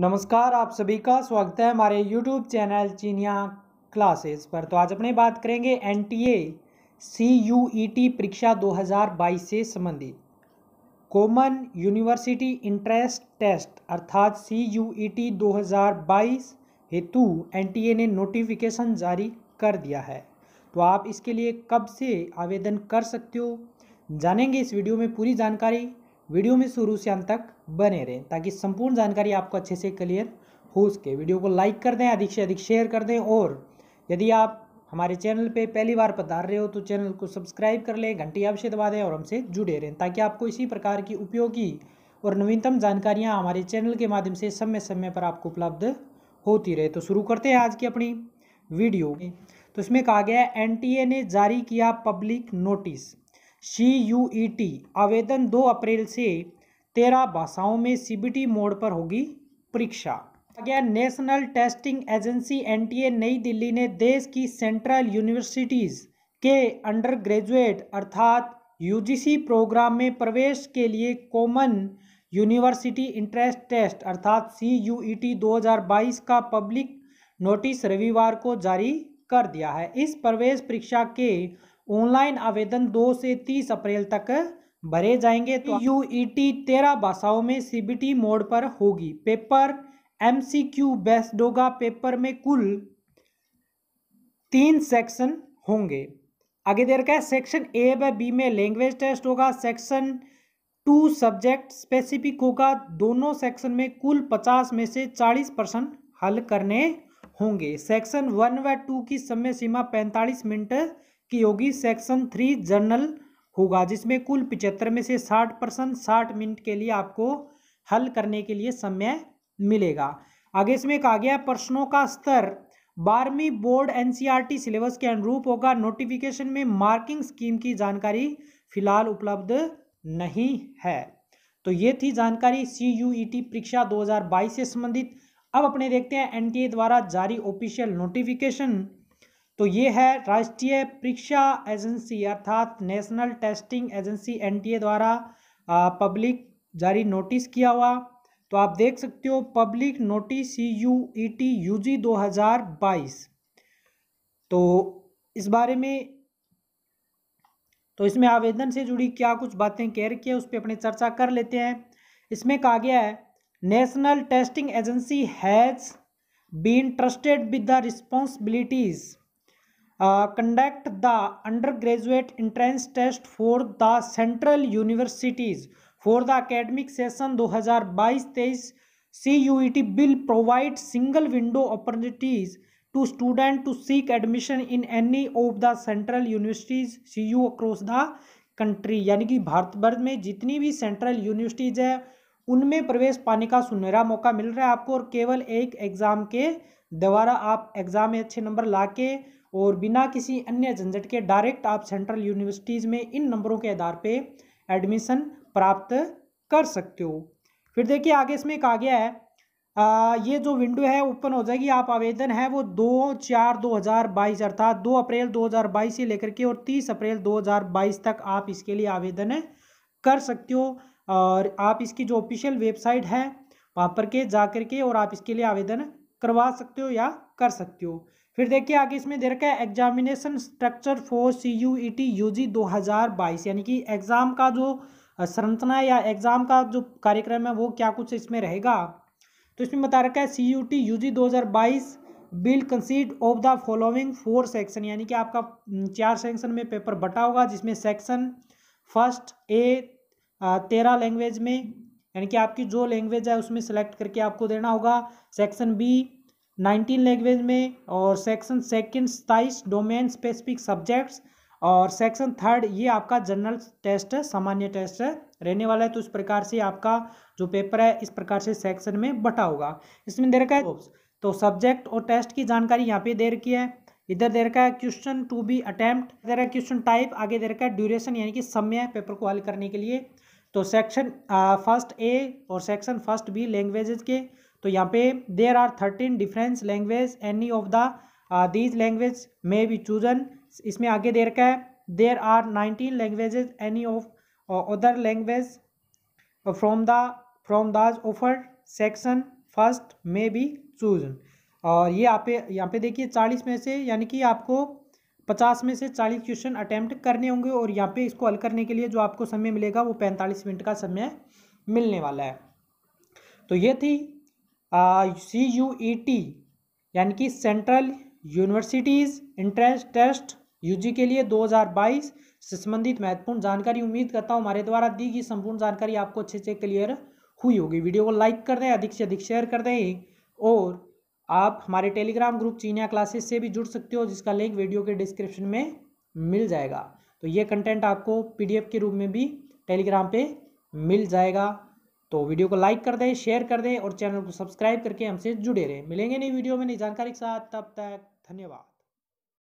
नमस्कार आप सभी का स्वागत है हमारे यूट्यूब चैनल चीनिया क्लासेस पर तो आज अपने बात करेंगे N T A C U E T परीक्षा 2022 से संबंधित कॉमन यूनिवर्सिटी इंटरेस्ट टेस्ट अर्थात सी यू ई टी 2022 हेतु एन टी ए ने नोटिफिकेशन जारी कर दिया है तो आप इसके लिए कब से आवेदन कर सकते हो जानेंगे इस वीडियो में पूरी जानकारी वीडियो में शुरू से अंत तक बने रहें ताकि संपूर्ण जानकारी आपको अच्छे से क्लियर हो सके वीडियो को लाइक कर दें अधिक से अधिक शेयर कर दें और यदि आप हमारे चैनल पे पहली बार पधार रहे हो तो चैनल को सब्सक्राइब कर लें घंटी अवश्य दबा दें और हमसे जुड़े रहें ताकि आपको इसी प्रकार की उपयोगी और नवीनतम जानकारियाँ हमारे चैनल के माध्यम से समय समय पर आपको उपलब्ध होती रहे तो शुरू करते हैं आज की अपनी वीडियो तो इसमें कहा गया है एन ने जारी किया public notice C U E T आवेदन दो अप्रैल से तेरह भाषाओं में टी मोड पर होगी परीक्षा गया नेशनल टेस्टिंग एजेंसी ए नई दिल्ली ने देश की सेंट्रल यूनिवर्सिटीज़ के अंडर ग्रेजुएट अर्थात यू जी सी प्रोग्राम में प्रवेश के लिए कॉमन यूनिवर्सिटी इंटरेस्ट टेस्ट अर्थात सी यू ई टी दो हजार बाईस का पब्लिक नोटिस रविवार को जारी कर दिया है इस प्रवेश परीक्षा के ऑनलाइन आवेदन दो से तीस अप्रैल तक भरे जाएंगे तो यू ई टी तेरह भाषाओं में सी बी टी मोड पर होगी paper M C Q based होगा पेपर में कुल तीन सेक्शन होंगे आगे दे रखा है सेक्शन ए व बी में लैंग्वेज टेस्ट होगा सेक्शन टू सब्जेक्ट स्पेसिफिक होगा दोनों सेक्शन में कुल पचास में से चालीस परसेंट हल करने होंगे सेक्शन वन व टू की समय सीमा पैंतालीस मिनट की होगी सेक्शन थ्री जर्नल होगा जिसमें कुल पिचहत्तर में से साठ परसेंट साठ मिनट के लिए आपको हल करने के लिए समय मिलेगा आगे इसमें कहा गया प्रश्नों का स्तर बारहवीं बोर्ड एन सिलेबस के अनुरूप होगा नोटिफिकेशन में मार्किंग स्कीम की जानकारी फिलहाल उपलब्ध नहीं है तो ये थी जानकारी सी यू ई टी परीक्षा 2022 से संबंधित अब अपने देखते हैं एनटीए द्वारा जारी ऑफिशियल नोटिफिकेशन तो ये है राष्ट्रीय परीक्षा एजेंसी अर्थात नेशनल टेस्टिंग एजेंसी एनटीए द्वारा पब्लिक जारी नोटिस किया हुआ तो आप देख सकते हो public notice C U E T U G दो हज़ार बाईस तो इस बारे में तो इसमें आवेदन से जुड़ी क्या कुछ बातें कह रखी है उस पर अपनी चर्चा कर लेते हैं इसमें कहा गया है national testing agency has been trusted with the responsibilities conduct the undergraduate entrance test for the central universities for the academic session 2022-23 CUET will provide single window opportunities to student to seek admission in any of the central universities C U across the country यानी कि भारत भर में जितनी भी central universities है उनमें प्रवेश पाने का सुनहरा मौका मिल रहा है आपको और केवल एक एग्ज़ाम के द्वारा आप एग्ज़ाम में अच्छे नंबर ला के और बिना किसी अन्य झंझट के डायरेक्ट आप सेंट्रल यूनिवर्सिटीज़ में इन नंबरों के आधार पे एडमिशन प्राप्त कर सकते हो फिर देखिए आगे इसमें कहा गया है आ, ये जो विंडो है ओपन हो जाएगी आप आवेदन है वो दो चार दो हज़ार बाईस अर्थात दो अप्रैल दो हज़ार बाईस से लेकर के और तीस अप्रैल दो हज़ार बाईस तक आप इसके लिए आवेदन कर सकते हो और आप इसकी जो ऑफिशियल वेबसाइट है वहाँ पर के जा कर के और आप इसके लिए आवेदन करवा सकते हो या कर सकते हो फिर देखिए आगे इसमें दे रखा है examination structure for C U E T U G दो हज़ार बाईस यानी कि एग्ज़ाम का जो संरचना या एग्ज़ाम का जो कार्यक्रम है वो क्या कुछ इसमें रहेगा तो इसमें बता रखा है C U T U G दो हज़ार बाईस will consist of the following four section यानी कि आपका चार सेक्शन में पेपर बटा होगा जिसमें सेक्शन फर्स्ट ए तेरह लैंग्वेज में यानी कि आपकी जो लैंग्वेज है उसमें सेलेक्ट करके आपको देना होगा सेक्शन बी 19 लैंग्वेज में और सेक्शन सेकंड सताइस डोमेन स्पेसिफिक सब्जेक्ट्स और सेक्शन थर्ड ये आपका जनरल टेस्ट है सामान्य टेस्ट है रहने वाला है तो इस प्रकार से आपका जो पेपर है इस प्रकार से सेक्शन में बटा होगा इसमें दे रखा है तो सब्जेक्ट और टेस्ट की जानकारी यहाँ पे दे रखी है इधर दे रखा है क्वेश्चन टू बी अटैम्प्ट दे है क्वेश्चन टाइप आगे दे रखा है ड्यूरेशन यानी कि समय पेपर को हल करने के लिए तो सेक्शन फर्स्ट ए और सेक्शन फर्स्ट बी लैंग्वेजेज के तो यहाँ पे there are thirteen difference language any of the these language may be chosen इसमें आगे दे रखा है there are nineteen languages any of other language from the from those offer section first may be chosen और ये आप यहाँ पे देखिए चालीस में से यानी कि आपको पचास में से चालीस क्वेश्चन अटैम्प्ट करने होंगे और यहाँ पे इसको हल करने के लिए जो आपको समय मिलेगा वो पैंतालीस मिनट का समय मिलने वाला है तो ये थी सी यू ई टी यानी कि central universities entrance test UG के लिए 2022 से संबंधित महत्वपूर्ण जानकारी उम्मीद करता हूँ हमारे द्वारा दी गई संपूर्ण जानकारी आपको अच्छे से क्लियर हुई होगी वीडियो को लाइक कर दें अधिक से अधिक शेयर कर दें और आप हमारे टेलीग्राम ग्रुप चीनिया क्लासेस से भी जुड़ सकते हो जिसका लिंक वीडियो के डिस्क्रिप्शन में मिल जाएगा तो ये कंटेंट आपको पी के रूप में भी टेलीग्राम पर मिल जाएगा तो वीडियो को लाइक कर दें शेयर कर दें और चैनल को सब्सक्राइब करके हमसे जुड़े रहें मिलेंगे नई वीडियो में नई जानकारी के साथ तब तक धन्यवाद